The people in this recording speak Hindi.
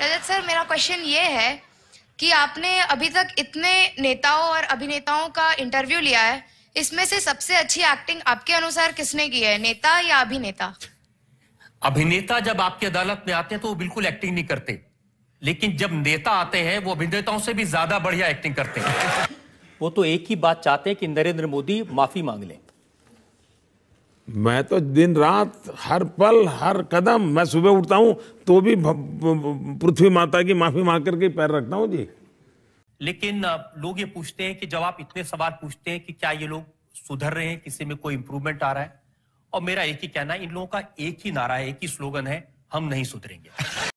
रजत सर मेरा क्वेश्चन ये है कि आपने अभी तक इतने नेताओं और अभिनेताओं का इंटरव्यू लिया है इसमें से सबसे अच्छी एक्टिंग आपके अनुसार किसने की है नेता या अभिनेता अभिनेता जब आपकी अदालत में आते हैं तो वो बिल्कुल एक्टिंग नहीं करते लेकिन जब नेता आते हैं वो अभिनेताओं से भी ज्यादा बढ़िया एक्टिंग करते हैं वो तो एक ही बात चाहते हैं कि नरेंद्र मोदी माफी मांग लें मैं तो दिन रात हर पल हर कदम मैं सुबह उठता हूँ तो भी पृथ्वी माता की माफी मांग करके पैर रखता हूँ जी लेकिन लोग ये पूछते हैं कि जब आप इतने सवाल पूछते हैं कि क्या ये लोग सुधर रहे हैं किसी में कोई इंप्रूवमेंट आ रहा है और मेरा एक ही कहना है इन लोगों का एक ही नारा है एक ही स्लोगन है हम नहीं सुधरेंगे